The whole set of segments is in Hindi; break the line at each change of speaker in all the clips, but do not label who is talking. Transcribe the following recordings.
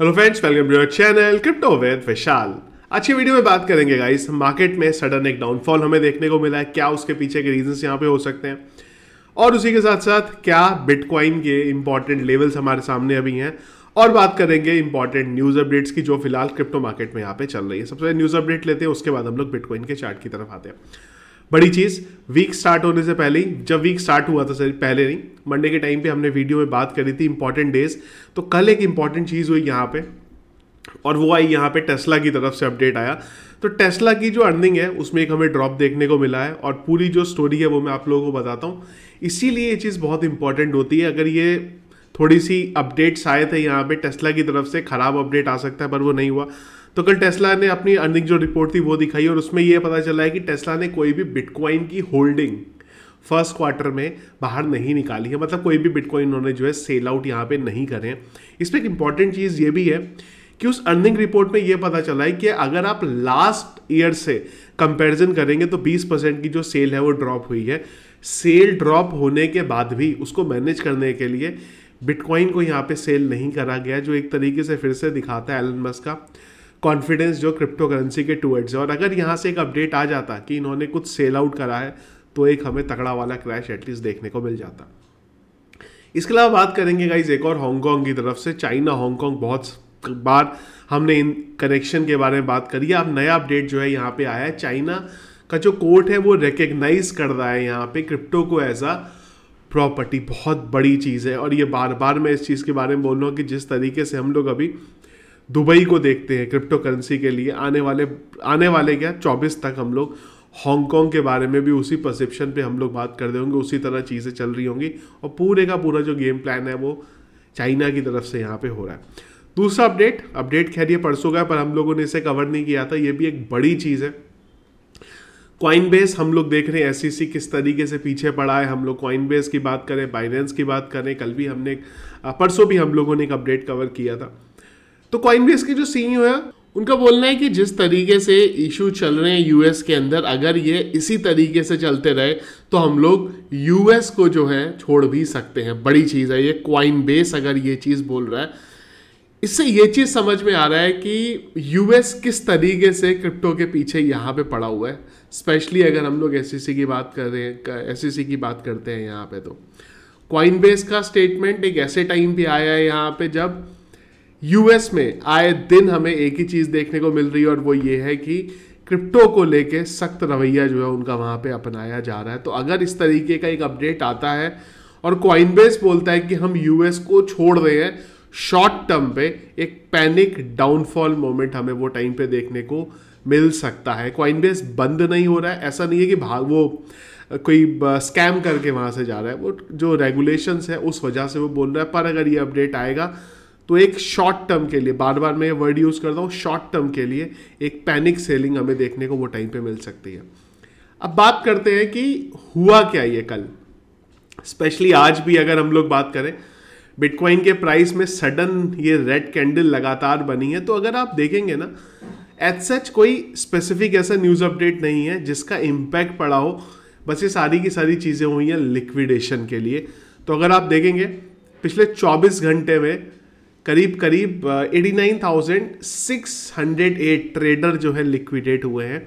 hello friends welcome to your channel crypto with Vishal आज की वीडियो में बात करेंगे गाइस मार्केट में सडन एक डाउनफॉल हमें देखने को मिला है क्या उसके पीछे के रीजंस यहाँ पे हो सकते हैं और उसी के साथ साथ क्या बिटकॉइन के इंपॉर्टेंट लेवल्स हमारे सामने अभी हैं और बात करेंगे इंपॉर्टेंट न्यूज़ अपडेट्स की जो फिलहाल क्रिप्टो मार्केट में यहाँ पे चल रही है सबसे पहले न्यूज़ अपडेट लेते हैं उसके बाद हम लोग बिटकॉइन के चार्ट की तरफ आते हैं बड़ी चीज़ वीक स्टार्ट होने से पहले ही जब वीक स्टार्ट हुआ था सर पहले नहीं मंडे के टाइम पे हमने वीडियो में बात करी थी इंपॉर्टेंट डेज तो कल एक इंपॉर्टेंट चीज़ हुई यहाँ पे और वो आई यहाँ पे टेस्ला की तरफ से अपडेट आया तो टेस्ला की जो अर्निंग है उसमें एक हमें ड्रॉप देखने को मिला है और पूरी जो स्टोरी है वो मैं आप लोगों को बताता हूँ इसीलिए ये चीज़ बहुत इंपॉर्टेंट होती है अगर ये थोड़ी सी अपडेट्स आए थे यहाँ पे टेस्ला की तरफ से ख़राब अपडेट आ सकता है पर वो नहीं हुआ तो कल टेस्ला ने अपनी अर्निंग जो रिपोर्ट थी वो दिखाई और उसमें ये पता चला है कि टेस्ला ने कोई भी बिटकॉइन की होल्डिंग फर्स्ट क्वार्टर में बाहर नहीं निकाली है मतलब कोई भी बिटकॉइन उन्होंने जो है सेल आउट यहाँ पे नहीं करें इस पर एक इंपॉर्टेंट चीज़ ये भी है कि उस अर्निंग रिपोर्ट में ये पता चला है कि अगर आप लास्ट ईयर से कंपैरिजन करेंगे तो 20 परसेंट की जो सेल है वो ड्रॉप हुई है सेल ड्रॉप होने के बाद भी उसको मैनेज करने के लिए बिटकॉइन को यहाँ पे सेल नहीं करा गया जो एक तरीके से फिर से दिखाता है एलन मस्क का कॉन्फिडेंस जो क्रिप्टो करेंसी के टूवर्ड्स है और अगर यहाँ से एक अपडेट आ जाता कि इन्होंने कुछ सेल आउट करा है तो एक हमें तगड़ा वाला क्रैश एटलीस्ट देखने को मिल जाता इसके अलावा बात करेंगे गाइज एक और हांगकॉन्ग की तरफ से चाइना हांगकॉन्ग बहुत बार हमने इन कनेक्शन के बारे में बात करी है अब नया अपडेट जो है यहाँ पे आया है चाइना का जो कोर्ट है वो रिकग्नाइज कर रहा है यहाँ पे क्रिप्टो को एज अ प्रॉपर्टी बहुत बड़ी चीज़ है और ये बार बार मैं इस चीज़ के बारे में बोल रहा हूँ कि जिस तरीके से हम लोग अभी दुबई को देखते हैं क्रिप्टो करेंसी के लिए आने वाले आने वाले क्या चौबीस तक हम लोग हांगकॉन्ग के बारे में भी उसी परसेप्शन पे हम लोग बात कर रहे होंगे उसी तरह चीज़ें चल रही होंगी और पूरे का पूरा जो गेम प्लान है वो चाइना की तरफ से यहाँ पे हो रहा है दूसरा अपडेट अपडेट खैर ये परसों का पर हम लोगों ने इसे कवर नहीं किया था ये भी एक बड़ी चीज़ है क्वाइन बेस हम लोग देख रहे हैं एस e किस तरीके से पीछे पड़ा है हम लोग बेस की बात करें बाइनेंस की बात करें कल भी हमने परसों भी हम लोगों ने एक अपडेट कवर किया था तो कॉइनबेस के जो सी e है उनका बोलना है कि जिस तरीके से इशू चल रहे हैं यूएस के अंदर अगर ये इसी तरीके से चलते रहे तो हम लोग यूएस को जो है छोड़ भी सकते हैं बड़ी चीज़ है ये क्वाइन बेस अगर ये चीज़ बोल रहा है इससे ये चीज़ समझ में आ रहा है कि यूएस किस तरीके से क्रिप्टो के पीछे यहाँ पे पड़ा हुआ है स्पेशली अगर हम लोग एस e की बात कर रहे हैं एस e की बात करते हैं यहाँ पे तो क्वाइन बेस का स्टेटमेंट एक ऐसे टाइम पे आया है यहाँ पे जब यूएस में आए दिन हमें एक ही चीज़ देखने को मिल रही है और वो ये है कि क्रिप्टो को लेके सख्त रवैया जो है उनका वहां पे अपनाया जा रहा है तो अगर इस तरीके का एक अपडेट आता है और क्वाइनबेस बोलता है कि हम यूएस को छोड़ रहे हैं शॉर्ट टर्म पे एक पैनिक डाउनफॉल मोमेंट हमें वो टाइम पे देखने को मिल सकता है क्वाइनबेस बंद नहीं हो रहा है ऐसा नहीं है कि भाग वो कोई स्कैम करके वहाँ से जा रहा है वो जो रेगुलेशंस है उस वजह से वो बोल रहा है पर अगर ये अपडेट आएगा तो एक शॉर्ट टर्म के लिए बार बार मैं ये वर्ड यूज़ करता हूँ शॉर्ट टर्म के लिए एक पैनिक सेलिंग हमें देखने को वो टाइम पे मिल सकती है अब बात करते हैं कि हुआ क्या ये कल स्पेशली आज भी अगर हम लोग बात करें बिटकॉइन के प्राइस में सडन ये रेड कैंडल लगातार बनी है तो अगर आप देखेंगे ना एज सच कोई स्पेसिफिक ऐसा न्यूज़ अपडेट नहीं है जिसका इम्पैक्ट पड़ा हो बस ये सारी की सारी चीज़ें हुई हैं लिक्विडेशन के लिए तो अगर आप देखेंगे पिछले 24 घंटे में करीब करीब 89,608 ट्रेडर जो है लिक्विडेट हुए हैं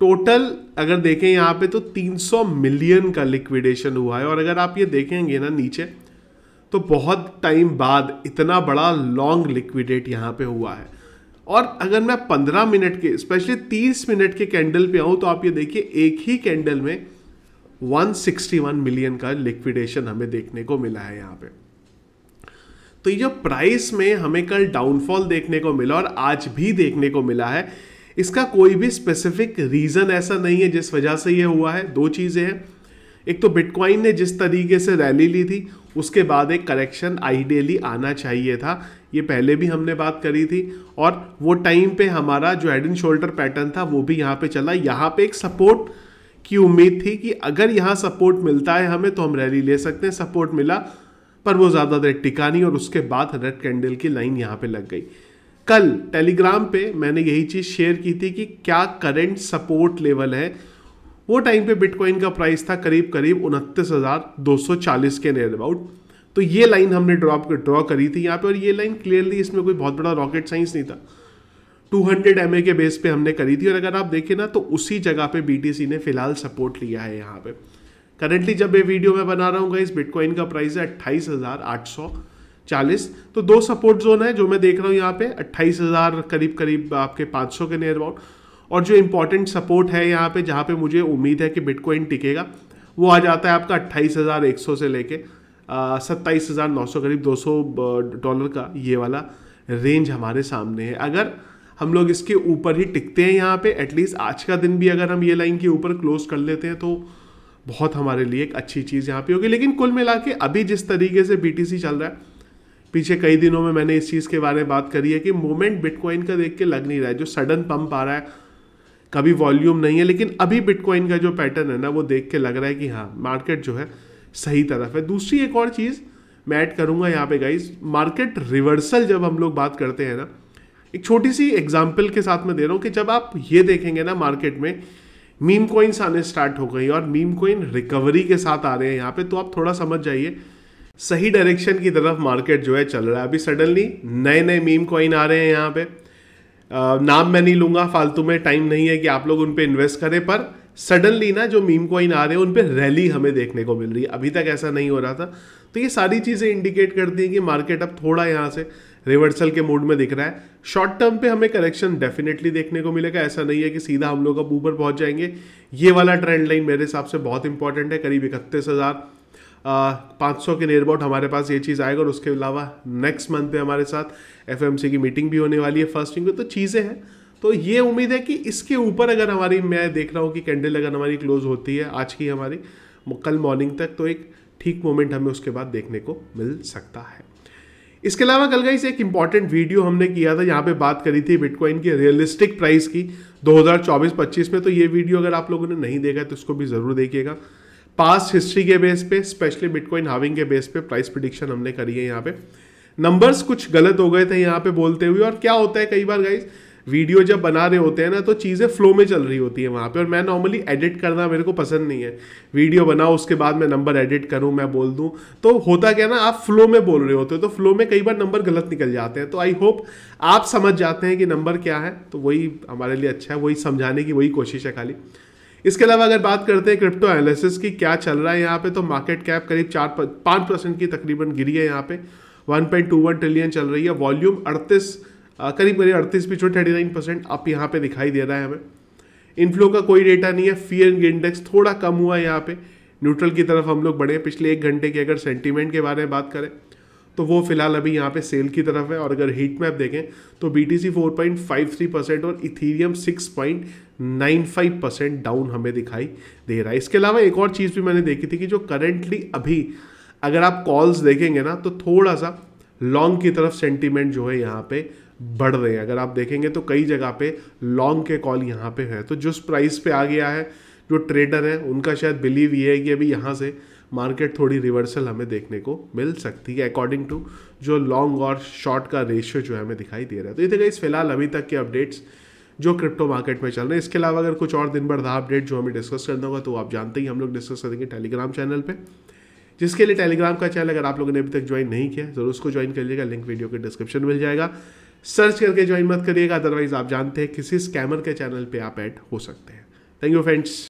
टोटल अगर देखें यहाँ पे तो 300 मिलियन का लिक्विडेशन हुआ है और अगर आप ये देखेंगे ना नीचे तो बहुत टाइम बाद इतना बड़ा लॉन्ग लिक्विडेट यहाँ पे हुआ है और अगर मैं 15 मिनट के स्पेशली 30 मिनट के कैंडल पे आऊँ तो आप ये देखिए एक ही कैंडल में 161 मिलियन का लिक्विडेशन हमें देखने को मिला है यहाँ पर तो ये जो प्राइस में हमें कल डाउनफॉल देखने को मिला और आज भी देखने को मिला है इसका कोई भी स्पेसिफिक रीज़न ऐसा नहीं है जिस वजह से ये हुआ है दो चीज़ें हैं एक तो बिटकॉइन ने जिस तरीके से रैली ली थी उसके बाद एक करेक्शन आइडियली आना चाहिए था ये पहले भी हमने बात करी थी और वो टाइम पे हमारा जो हेड एंड शोल्डर पैटर्न था वो भी यहाँ पे चला यहाँ पे एक सपोर्ट की उम्मीद थी कि अगर यहाँ सपोर्ट मिलता है हमें तो हम रैली ले सकते हैं सपोर्ट मिला पर वो ज़्यादा देर टिका नहीं और उसके बाद रेड कैंडल की लाइन यहाँ पे लग गई कल टेलीग्राम पे मैंने यही चीज़ शेयर की थी कि क्या करंट सपोर्ट लेवल है वो टाइम पे बिटकॉइन का प्राइस था करीब करीब उनतीस हज़ार दो सौ चालीस के नियर अबाउट तो ये लाइन हमने ड्रॉप ड्रॉ करी थी यहाँ पे और ये लाइन क्लियरली इसमें कोई बहुत बड़ा रॉकेट साइंस नहीं था 200 एम के बेस पे हमने करी थी और अगर आप देखें ना तो उसी जगह पे बी ने फिलहाल सपोर्ट लिया है यहाँ पे करेंटली जब ये वीडियो मैं बना रहा हूँ इस बिटकॉइन का प्राइस है अट्ठाईस हज़ार आठ सौ चालीस तो दो सपोर्ट जोन है जो मैं देख रहा हूँ यहाँ पे अट्ठाईस हज़ार करीब करीब आपके पाँच सौ के नियर अबाउट और जो इम्पोर्टेंट सपोर्ट है यहाँ पे जहाँ पे मुझे उम्मीद है कि बिटकॉइन टिकेगा वो आ जाता है आपका अट्ठाईस हज़ार एक सौ से लेके सत्ताईस हज़ार नौ सौ करीब दो सौ डॉलर का ये वाला रेंज हमारे सामने है अगर हम लोग इसके ऊपर ही टिकते हैं यहाँ पे एटलीस्ट आज का दिन भी अगर हम ये लाइन के ऊपर क्लोज कर लेते हैं तो बहुत हमारे लिए एक अच्छी चीज़ यहाँ पे होगी लेकिन कुल मिला के अभी जिस तरीके से बी चल रहा है पीछे कई दिनों में मैंने इस चीज़ के बारे में बात करी है कि मोमेंट बिटकॉइन का देख के लग नहीं रहा है जो सडन पंप आ रहा है कभी वॉल्यूम नहीं है लेकिन अभी बिटकॉइन का जो पैटर्न है ना वो देख के लग रहा है कि हाँ मार्केट जो है सही तरफ है दूसरी एक और चीज़ मैं ऐड करूँगा यहाँ पे गाइज मार्केट रिवर्सल जब हम लोग बात करते हैं ना एक छोटी सी एग्जाम्पल के साथ में दे रहा हूँ कि जब आप ये देखेंगे ना मार्केट में मीम कोइंस आने स्टार्ट हो गई और मीम कोइन रिकवरी के साथ आ रहे हैं यहाँ पे तो आप थोड़ा समझ जाइए सही डायरेक्शन की तरफ मार्केट जो है चल रहा है अभी सडनली नए नए मीम कॉइन आ रहे हैं यहाँ पे नाम मैं नहीं लूँगा फालतू में टाइम नहीं है कि आप लोग उन पर इन्वेस्ट करें पर सडनली ना जो मीम कॉइन आ रहे हैं उन पर रैली हमें देखने को मिल रही है अभी तक ऐसा नहीं हो रहा था तो ये सारी चीज़ें इंडिकेट करती हैं कि मार्केट अब थोड़ा यहाँ से रिवर्सल के मूड में दिख रहा है शॉर्ट टर्म पे हमें करेक्शन डेफिनेटली देखने को मिलेगा ऐसा नहीं है कि सीधा हम लोग अब ऊपर पहुंच जाएंगे ये वाला ट्रेंड लाइन मेरे हिसाब से बहुत इंपॉर्टेंट है करीब इकतीस हज़ार पाँच सौ के नियरबाउट हमारे पास ये चीज़ आएगा और उसके अलावा नेक्स्ट मंथ पे हमारे साथ एफ की मीटिंग भी होने वाली है फर्स्ट में तो चीज़ें हैं तो ये उम्मीद है कि इसके ऊपर अगर हमारी मैं देख रहा हूँ कि कैंडल अगर हमारी क्लोज होती है आज की हमारी कल मॉर्निंग तक तो एक ठीक मोमेंट हमें उसके बाद देखने को मिल सकता है इसके अलावा कल गाइस एक इंपॉर्टेंट वीडियो हमने किया था यहाँ पे बात करी थी बिटकॉइन की रियलिस्टिक प्राइस की 2024-25 में तो ये वीडियो अगर आप लोगों ने नहीं देखा है तो उसको भी ज़रूर देखिएगा पास्ट हिस्ट्री के बेस पे स्पेशली बिटकॉइन हाविंग के बेस पे प्राइस प्रिडिक्शन हमने करी है यहाँ पे नंबर्स कुछ गलत हो गए थे यहाँ पे बोलते हुए और क्या होता है कई बार गाइज़ वीडियो जब बना रहे होते हैं ना तो चीज़ें फ्लो में चल रही होती है वहाँ पे और मैं नॉर्मली एडिट करना मेरे को पसंद नहीं है वीडियो बनाओ उसके बाद मैं नंबर एडिट करूँ मैं बोल दूँ तो होता क्या ना आप फ्लो में बोल रहे होते हो तो फ्लो में कई बार नंबर गलत निकल जाते हैं तो आई होप आप समझ जाते हैं कि नंबर क्या है तो वही हमारे लिए अच्छा है वही समझाने की वही कोशिश है खाली इसके अलावा अगर बात करते हैं क्रिप्टो एनालिसिस की क्या चल रहा है यहाँ पे तो मार्केट कैप करीब चार पाँच परसेंट की तकरीबन गिरी है यहाँ पे 1.21 ट्रिलियन चल रही है वॉल्यूम अड़तीस करीब करीब अड़तीस पीछे थर्टी नाइन परसेंट आप यहाँ पे दिखाई दे रहा है हमें इनफ्लो का कोई डेटा नहीं है फियर इंडेक्स थोड़ा कम हुआ है यहाँ पे न्यूट्रल की तरफ हम लोग बढ़े पिछले एक घंटे के अगर सेंटीमेंट के बारे में बात करें तो वो फिलहाल अभी यहाँ पे सेल की तरफ है और अगर हीट मैप देखें तो B T C four point five three percent और Ethereum six point nine five percent down हमें दिखाई दे रहा है इसके अलावा एक और चीज़ भी मैंने देखी थी कि जो करेंटली अभी अगर आप कॉल्स देखेंगे ना तो थोड़ा सा लॉन्ग की तरफ सेंटीमेंट जो है यहाँ पे बढ़ रहे हैं अगर आप देखेंगे तो कई जगह पे लॉन्ग के कॉल यहाँ पे है तो जिस प्राइस पे आ गया है जो ट्रेडर हैं उनका शायद बिलीव ये है कि अभी यहाँ से मार्केट थोड़ी रिवर्सल हमें देखने को मिल सकती है अकॉर्डिंग टू जो लॉन्ग और शॉर्ट का रेशियो जो है हमें दिखाई दे रहा है तो ये थे इस फिलहाल अभी तक के अपडेट्स जो क्रिप्टो मार्केट में चल रहे हैं इसके अलावा अगर कुछ और दिन भर रहा अपडेट जो हमें डिस्कस करना होगा तो आप जानते ही हम लोग डिस्कस करेंगे टेलीग्राम चैनल पर जिसके लिए टेलीग्राम का चैनल अगर आप लोगों ने अभी तक ज्वाइन नहीं किया जरूर उसको ज्वाइन कर लीजिएगा लिंक वीडियो के डिस्क्रिप्शन मिल जाएगा सर्च करके ज्वाइन मत करिएगा अदरवाइज आप जानते हैं किसी स्कैमर के चैनल पे आप ऐड हो सकते हैं थैंक यू फ्रेंड्स